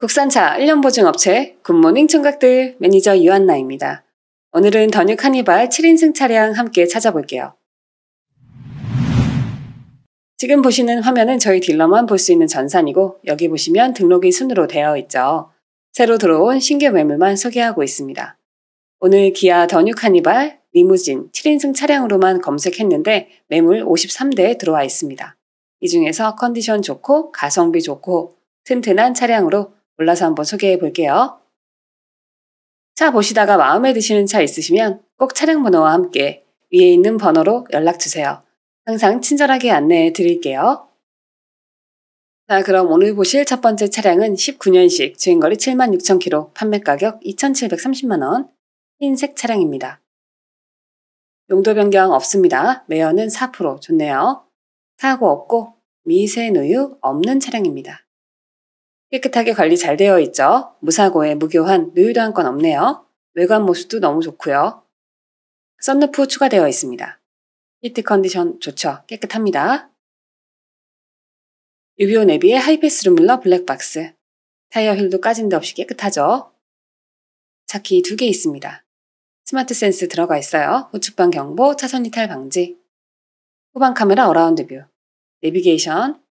국산차 1년 보증 업체 굿모닝 청각들 매니저 유한나입니다. 오늘은 더뉴 카니발 7인승 차량 함께 찾아볼게요. 지금 보시는 화면은 저희 딜러만 볼 수 있는 전산이고 여기 보시면 등록인 순으로 되어 있죠. 새로 들어온 신규 매물만 소개하고 있습니다. 오늘 기아 더뉴 카니발, 리무진, 7인승 차량으로만 검색했는데 매물 53대에 들어와 있습니다. 이 중에서 컨디션 좋고 가성비 좋고 튼튼한 차량으로 골라서 한번 소개해 볼게요. 차 보시다가 마음에 드시는 차 있으시면 꼭 차량 번호와 함께 위에 있는 번호로 연락 주세요. 항상 친절하게 안내해 드릴게요. 자, 그럼 오늘 보실 첫 번째 차량은 19년식 주행거리 76,000km, 판매가격 2,730만원, 흰색 차량입니다. 용도 변경 없습니다. 매연은 4% 좋네요. 사고 없고 미세누유 없는 차량입니다. 깨끗하게 관리 잘 되어 있죠. 무사고에 무교환, 누유도 한 건 없네요. 외관 모습도 너무 좋고요. 썬루프 추가되어 있습니다. 히트 컨디션 좋죠. 깨끗합니다. 유비오 내비의 하이패스 루밀러 블랙박스. 타이어 휠도 까진 데 없이 깨끗하죠. 차키 두 개 있습니다. 스마트 센스 들어가 있어요. 우측방 경보, 차선 이탈 방지. 후방 카메라 어라운드 뷰. 내비게이션.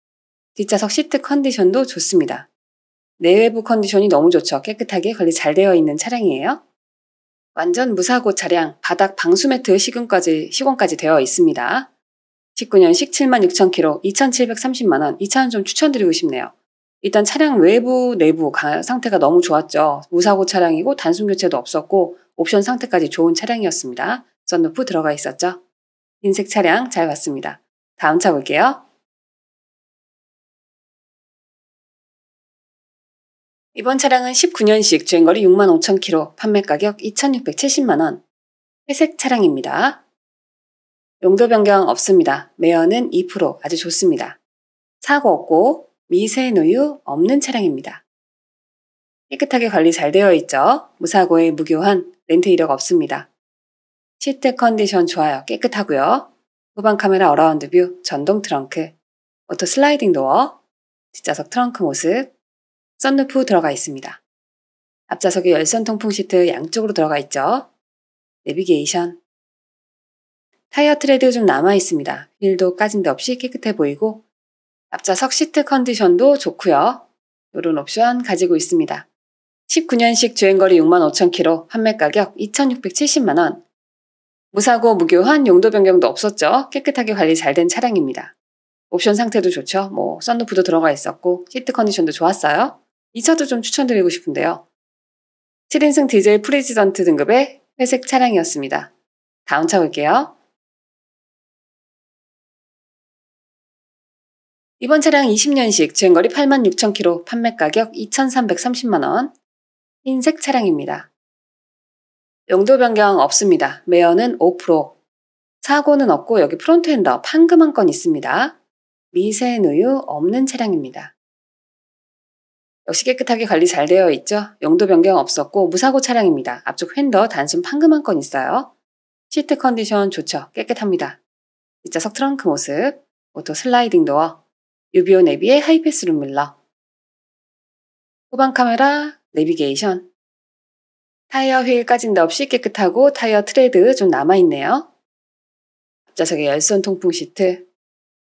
뒷좌석 시트 컨디션도 좋습니다. 내외부 컨디션이 너무 좋죠. 깨끗하게 관리 잘 되어 있는 차량이에요. 완전 무사고 차량, 바닥 방수 매트 시공까지, 시공까지 되어 있습니다. 19년 17만 6천 키로 2,730만 원. 이 차는 좀 추천드리고 싶네요. 일단 차량 외부, 내부 상태가 너무 좋았죠. 무사고 차량이고 단순 교체도 없었고 옵션 상태까지 좋은 차량이었습니다. 썬루프 들어가 있었죠. 흰색 차량 잘 봤습니다. 다음 차 볼게요. 이번 차량은 19년식 주행거리 6 5 0 0 0 k m 판매 가격 2,670만 원. 회색 차량입니다. 용도 변경 없습니다. 매연은 2% 아주 좋습니다. 사고 없고 미세 노유 없는 차량입니다. 깨끗하게 관리 잘 되어 있죠. 무사고에 무교한 렌트 이력 없습니다. 시트 컨디션 좋아요. 깨끗하고요. 후방 카메라 어라운드 뷰, 전동 트렁크, 오토 슬라이딩 도어, 뒷좌석 트렁크 모습, 썬루프 들어가 있습니다. 앞좌석에 열선 통풍 시트 양쪽으로 들어가 있죠. 내비게이션. 타이어 트레드 좀 남아 있습니다. 휠도 까진 데 없이 깨끗해 보이고 앞좌석 시트 컨디션도 좋고요. 이런 옵션 가지고 있습니다. 19년식 주행거리 65,000km, 판매 가격 2,670만원. 무사고 무교환 용도 변경도 없었죠. 깨끗하게 관리 잘 된 차량입니다. 옵션 상태도 좋죠. 뭐, 썬루프도 들어가 있었고, 시트 컨디션도 좋았어요. 이 차도 좀 추천드리고 싶은데요. 7인승 디젤 프레지던트 등급의 회색 차량이었습니다. 다음 차 볼게요. 이번 차량 20년식 주행거리 86,000km 판매가격 2,330만원 흰색 차량입니다. 용도 변경 없습니다. 매연은 5% 사고는 없고 여기 프론트엔더 판금 한 건 있습니다. 미세누유 없는 차량입니다. 역시 깨끗하게 관리 잘 되어 있죠. 용도 변경 없었고 무사고 차량입니다. 앞쪽 휀더 단순 판금 한 건 있어요. 시트 컨디션 좋죠. 깨끗합니다. 이좌석 트렁크 그 모습, 오토 슬라이딩 도어, 유비오 내비의 하이패스 룸밀러, 후방 카메라, 내비게이션, 타이어 휠 까진 데 없이 깨끗하고 타이어 트레드 좀 남아있네요. 앞좌석에 열선 통풍 시트,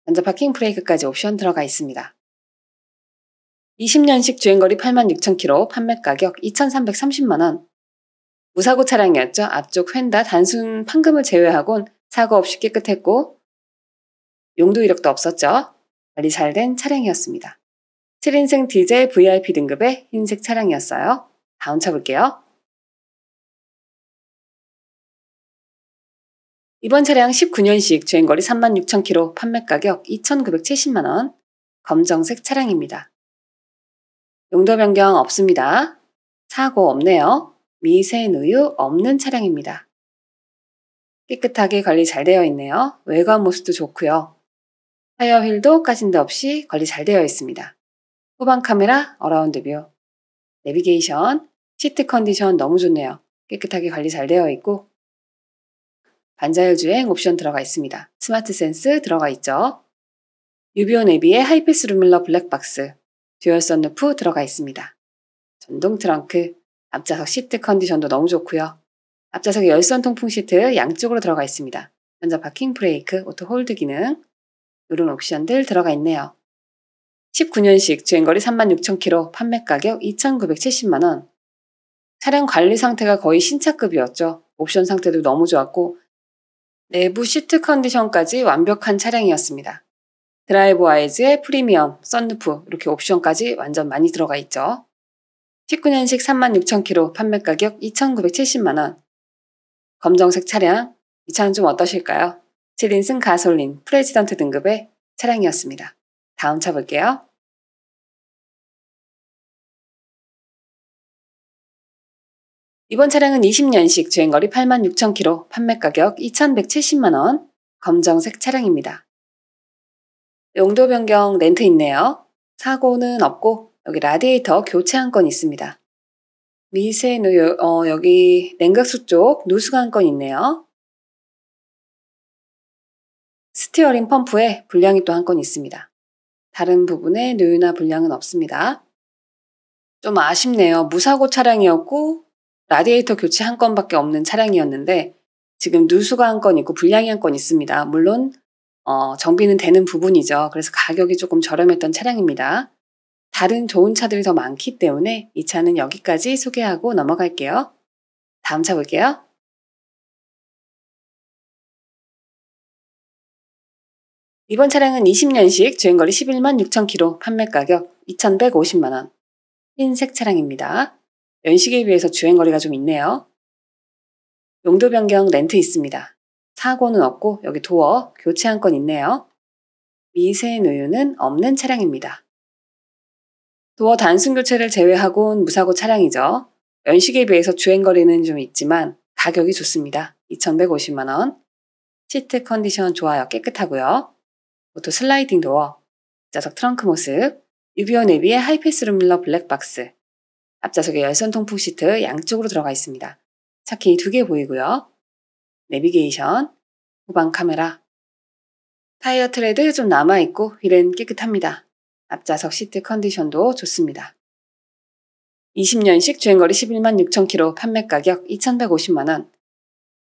전자 파킹 브레이크까지 옵션 들어가 있습니다. 20년식 주행거리 86,000km, 판매가격 2,330만원. 무사고 차량이었죠. 앞쪽 휀다 단순 판금을 제외하곤 사고 없이 깨끗했고 용도 이력도 없었죠. 관리 잘된 차량이었습니다. 7인승 디젤 VIP 등급의 흰색 차량이었어요. 다음 차 볼게요. 이번 차량 19년식 주행거리 36,000km 판매가격 2,970만원 검정색 차량입니다. 용도 변경 없습니다. 사고 없네요. 미세누유 없는 차량입니다. 깨끗하게 관리 잘 되어 있네요. 외관 모습도 좋고요. 타이어 휠도 까진 데 없이 관리 잘 되어 있습니다. 후방 카메라 어라운드 뷰. 내비게이션, 시트 컨디션 너무 좋네요. 깨끗하게 관리 잘 되어 있고 반자율 주행 옵션 들어가 있습니다. 스마트 센스 들어가 있죠. 유비온 내비의 하이패스 루밀러 블랙박스 듀얼 선루프 들어가 있습니다. 전동 트렁크, 앞좌석 시트 컨디션도 너무 좋고요. 앞좌석에 열선 통풍 시트 양쪽으로 들어가 있습니다. 현자 파킹 브레이크, 오토 홀드 기능, 이런 옵션들 들어가 있네요. 19년식 주행거리 36,000km, 판매 가격 2,970만원. 차량 관리 상태가 거의 신차급이었죠. 옵션 상태도 너무 좋았고, 내부 시트 컨디션까지 완벽한 차량이었습니다. 드라이브 와이즈의 프리미엄, 썬루프 이렇게 옵션까지 완전 많이 들어가 있죠. 19년식 36,000km 판매 가격 2,970만원. 검정색 차량, 이 차는 좀 어떠실까요? 7인승 가솔린 프레지던트 등급의 차량이었습니다. 다음 차 볼게요. 이번 차량은 20년식 주행거리 86,000km, 판매가격 2,170만원, 검정색 차량입니다. 용도 변경 렌트 있네요. 사고는 없고 여기 라디에이터 교체 한 건 있습니다. 미세 노 어, 여기 냉각수 쪽 누수가 한 건 있네요. 스티어링 펌프에 불량이 또 한 건 있습니다. 다른 부분에 누유나 불량은 없습니다. 좀 아쉽네요. 무사고 차량이었고 라디에이터 교체 한 건밖에 없는 차량이었는데 지금 누수가 한 건 있고 불량이 한 건 있습니다. 물론 어, 정비는 되는 부분이죠. 그래서 가격이 조금 저렴했던 차량입니다. 다른 좋은 차들이 더 많기 때문에 이 차는 여기까지 소개하고 넘어갈게요. 다음 차 볼게요. 이번 차량은 20년식 주행거리 11만 6천 킬로 판매가격 2,150만원 흰색 차량입니다. 연식에 비해서 주행거리가 좀 있네요. 용도 변경 렌트 있습니다. 사고는 없고 여기 도어 교체 한 건 있네요. 미세 누유는 없는 차량입니다. 도어 단순 교체를 제외하곤 무사고 차량이죠. 연식에 비해서 주행거리는 좀 있지만 가격이 좋습니다. 2,150만원. 시트 컨디션 좋아요. 깨끗하고요. 오토 슬라이딩 도어. 좌석 트렁크 모습. 유비오 내비의 하이패스 룸밀러 블랙박스. 앞좌석에 열선 통풍 시트 양쪽으로 들어가 있습니다. 차키 두 개 보이고요. 내비게이션, 후방 카메라. 타이어 트레드 좀 남아있고 휠은 깨끗합니다. 앞좌석 시트 컨디션도 좋습니다. 20년식 주행거리 11만 6천 킬로 판매 가격 2,150만 원.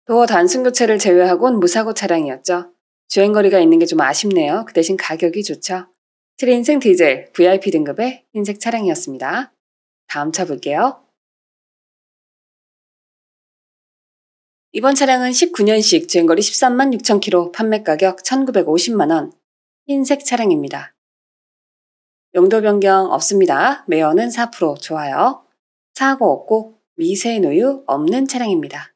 도어 단순 교체를 제외하곤 무사고 차량이었죠. 주행거리가 있는 게 좀 아쉽네요. 그 대신 가격이 좋죠. 7인승 디젤 VIP 등급의 흰색 차량이었습니다. 다음 차 볼게요. 이번 차량은 19년식 주행거리 13만 6천 킬로 판매가격 1950만원 흰색 차량입니다. 용도 변경 없습니다. 매연은 4% 좋아요. 사고 없고 미세 노유 없는 차량입니다.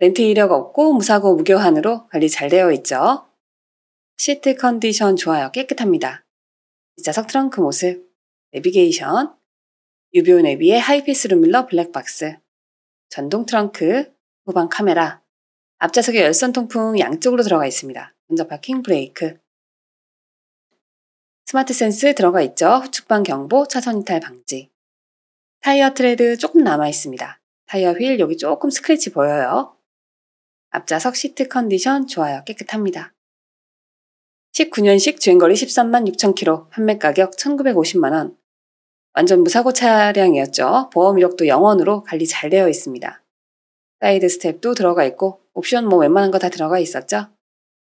렌트 이력 없고 무사고 무교환으로 관리 잘 되어 있죠. 시트 컨디션 좋아요. 깨끗합니다. 뒷좌석 트렁크 모습, 내비게이션, 유비온 내비의 하이피스 루밀러 블랙박스, 전동 트렁크, 후방 카메라, 앞좌석에 열선 통풍 양쪽으로 들어가 있습니다. 먼저 파킹 브레이크. 스마트 센스 들어가 있죠. 후측방 경보, 차선 이탈 방지. 타이어 트레드 조금 남아 있습니다. 타이어 휠 여기 조금 스크래치 보여요. 앞좌석 시트 컨디션 좋아요. 깨끗합니다. 19년식 주행거리 13만 6천 킬로, 판매 가격 1,950만 원. 완전 무사고 차량이었죠. 보험 이력도 영원으로 관리 잘 되어 있습니다. 사이드 스텝도 들어가 있고 옵션 뭐 웬만한 거 다 들어가 있었죠.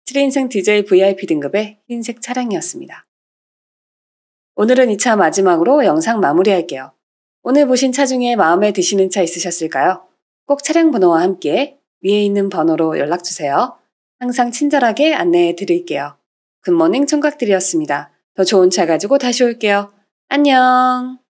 7인생 디젤 VIP 등급의 흰색 차량이었습니다. 오늘은 2차 마지막으로 영상 마무리할게요. 오늘 보신 차 중에 마음에 드시는 차 있으셨을까요? 꼭 차량 번호와 함께 위에 있는 번호로 연락주세요. 항상 친절하게 안내해 드릴게요. 굿모닝 청각들이었습니다. 더 좋은 차 가지고 다시 올게요. 안녕!